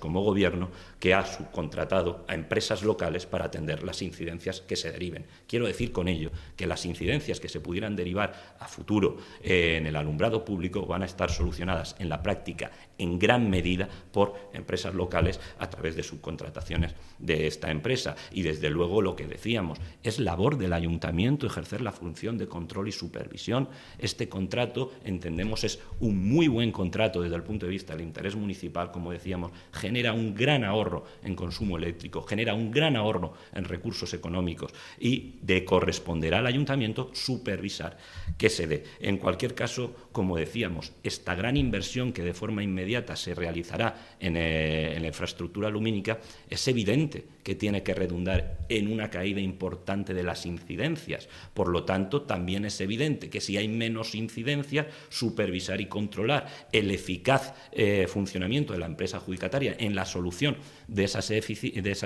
como gobierno que ha subcontratado a empresas locales para atender las incidencias que se deriven. Quiero decir con ello que las incidencias que se pudieran derivar a futuro eh, en el alumbrado público van a estar solucionadas en la práctica en gran medida por empresas locales a través de subcontrataciones de esta empresa. Y desde luego lo que decíamos, es labor del ayuntamiento ejercer la función de control y supervisión. Este contrato, entendemos, es un muy buen contrato desde el punto de vista del interés municipal, como decíamos, genera un gran ahorro en consumo eléctrico, genera un gran ahorro en recursos económicos y de corresponderá al ayuntamiento supervisar que se dé. En cualquier caso, como decíamos, esta gran inversión que de forma inmediata se realizará en, eh, la infraestructura lumínica es evidente que tiene que redundar en una caída importante de las incidencias. Por lo tanto, también es evidente que si hay menos incidencias, supervisar y controlar el eficaz eh, funcionamiento de la empresa adjudicataria en la solución de esas,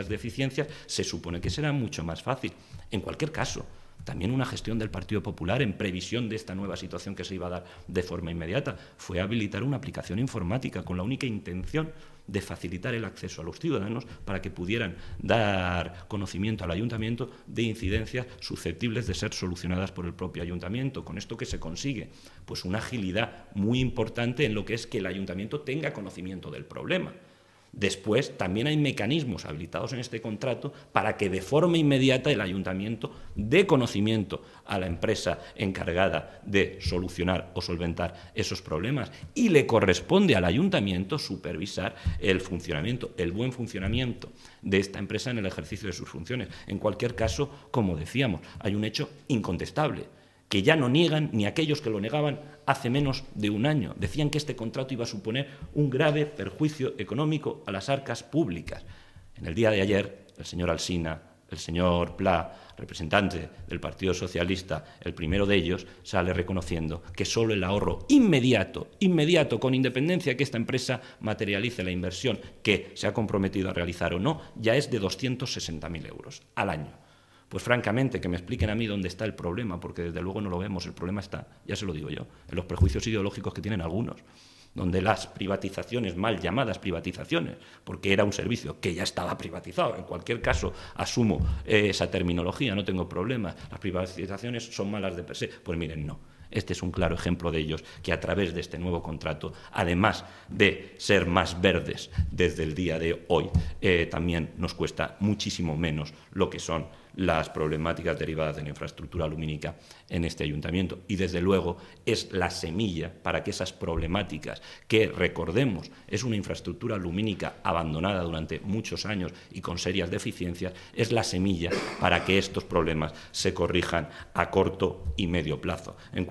deficiencias se supone que será mucho más fácil. En cualquier caso, también una gestión del Partido Popular en previsión de esta nueva situación que se iba a dar de forma inmediata fue habilitar una aplicación informática con la única intención de facilitar el acceso a los ciudadanos para que pudieran dar conocimiento al ayuntamiento de incidencias susceptibles de ser solucionadas por el propio ayuntamiento. Con esto que se consigue, pues una agilidad muy importante en lo que es que el ayuntamiento tenga conocimiento del problema. Después, también hay mecanismos habilitados en este contrato para que de forma inmediata el ayuntamiento dé conocimiento a la empresa encargada de solucionar o solventar esos problemas y le corresponde al ayuntamiento supervisar el funcionamiento, el buen funcionamiento de esta empresa en el ejercicio de sus funciones. En cualquier caso, como decíamos, hay un hecho incontestable que ya no niegan ni aquellos que lo negaban hace menos de un año. Decían que este contrato iba a suponer un grave perjuicio económico a las arcas públicas. En el día de ayer, el señor Alsina, el señor Pla, representante del Partido Socialista, el primero de ellos, sale reconociendo que solo el ahorro inmediato, inmediato, con independencia que esta empresa materialice la inversión que se ha comprometido a realizar o no, ya es de 260.000 euros al año. Pues francamente, que me expliquen a mí dónde está el problema, porque desde luego no lo vemos, el problema está, ya se lo digo yo, en los prejuicios ideológicos que tienen algunos, donde las privatizaciones, mal llamadas privatizaciones, porque era un servicio que ya estaba privatizado, en cualquier caso asumo eh, esa terminología, no tengo problema, las privatizaciones son malas de per se, pues miren, no. Este es un claro ejemplo de ellos, que a través de este nuevo contrato, además de ser más verdes desde el día de hoy, eh, también nos cuesta muchísimo menos lo que son las problemáticas derivadas de la infraestructura lumínica en este ayuntamiento. Y desde luego es la semilla para que esas problemáticas, que recordemos es una infraestructura lumínica abandonada durante muchos años y con serias deficiencias, es la semilla para que estos problemas se corrijan a corto y medio plazo. En